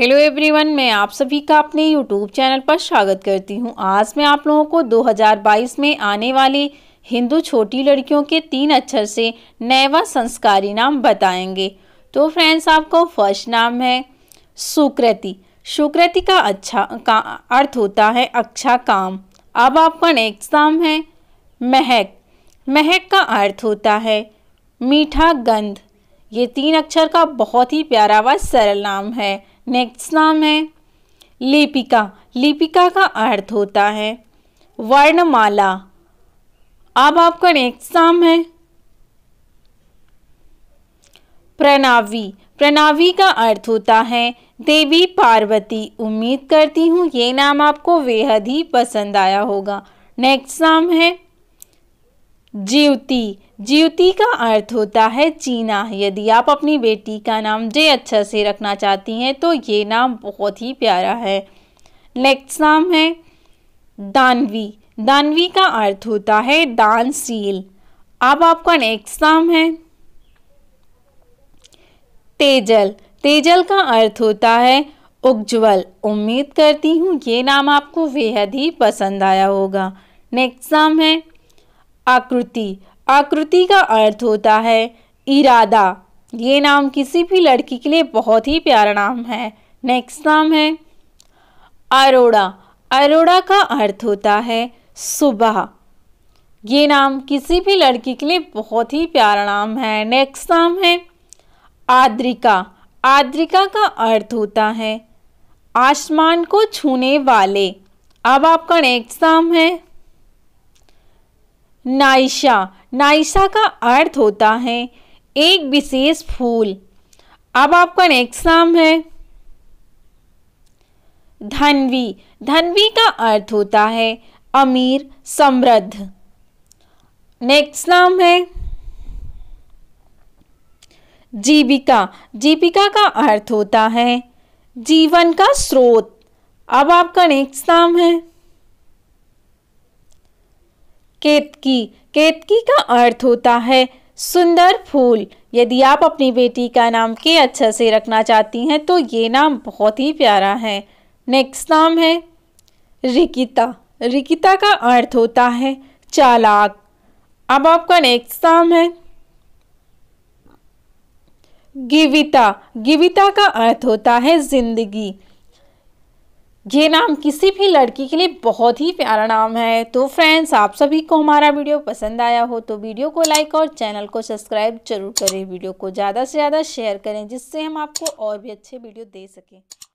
hello everyone मैं आप सभी का अपने यूट्यूब चैनल पर स्वागत करती हूं आज मैं आप लोगों को 2022 में आने वाली हिंदू छोटी लड़कियों के तीन अक्षर से नए व संस्कारी नाम बताएंगे तो फ्रेंड्स आपको फर्स्ट नाम है सुकृति सुकृति का अच्छा का अर्थ होता है अच्छा काम अब आपका नेक्स्ट नाम है महक महक का अर्थ होता है मीठा गंध ये तीन अक्षर का बहुत ही प्यारा व सरल नाम है नेक्स्ट नाम है लिपिका लिपिका का अर्थ होता है वर्णमाला अब आपका नेक्स्ट नाम है प्रणावी प्रणावी का अर्थ होता है देवी पार्वती उम्मीद करती हूँ ये नाम आपको बेहद ही पसंद आया होगा नेक्स्ट नाम है जीवती जीवती का अर्थ होता है जीना यदि आप अपनी बेटी का नाम जय अच्छा से रखना चाहती हैं तो ये नाम बहुत ही प्यारा है नेक्स्ट नाम है दानवी दानवी का अर्थ होता है दानशील अब आपका नेक्स्ट नाम है तेजल तेजल का अर्थ होता है उज्ज्वल उम्मीद करती हूँ ये नाम आपको बेहद ही पसंद आया होगा नेक्स्ट नाम है आकृति आकृति का अर्थ होता है इरादा ये नाम किसी भी लड़की के लिए बहुत ही प्यारा नाम है नेक्स्ट नाम है अरोड़ा अरोड़ा का अर्थ होता है सुबह ये नाम किसी भी लड़की के लिए बहुत ही प्यारा नाम है नेक्स्ट नाम है आद्रिका आद्रिका का अर्थ होता है आसमान को छूने वाले अब आपका नेक्स्ट नाम है नाइशा नाइशा का अर्थ होता है एक विशेष फूल अब आपका नेक्स्ट नाम है धनवी धनवी का अर्थ होता है अमीर समृद्ध नेक्स्ट नाम है जीविका जीविका का अर्थ होता है जीवन का स्रोत अब आपका नेक्स्ट नाम है केतकी केतकी का अर्थ होता है सुंदर फूल यदि आप अपनी बेटी का नाम के अच्छा से रखना चाहती हैं तो ये नाम बहुत ही प्यारा है नेक्स्ट नाम है रिकिता रिकिता का अर्थ होता है चालाक अब आपका नेक्स्ट नाम है गिविता गिविता का अर्थ होता है जिंदगी ये नाम किसी भी लड़की के लिए बहुत ही प्यारा नाम है तो फ्रेंड्स आप सभी को हमारा वीडियो पसंद आया हो तो वीडियो को लाइक और चैनल को सब्सक्राइब जरूर करें वीडियो को ज़्यादा से ज़्यादा शेयर करें जिससे हम आपको और भी अच्छे वीडियो दे सकें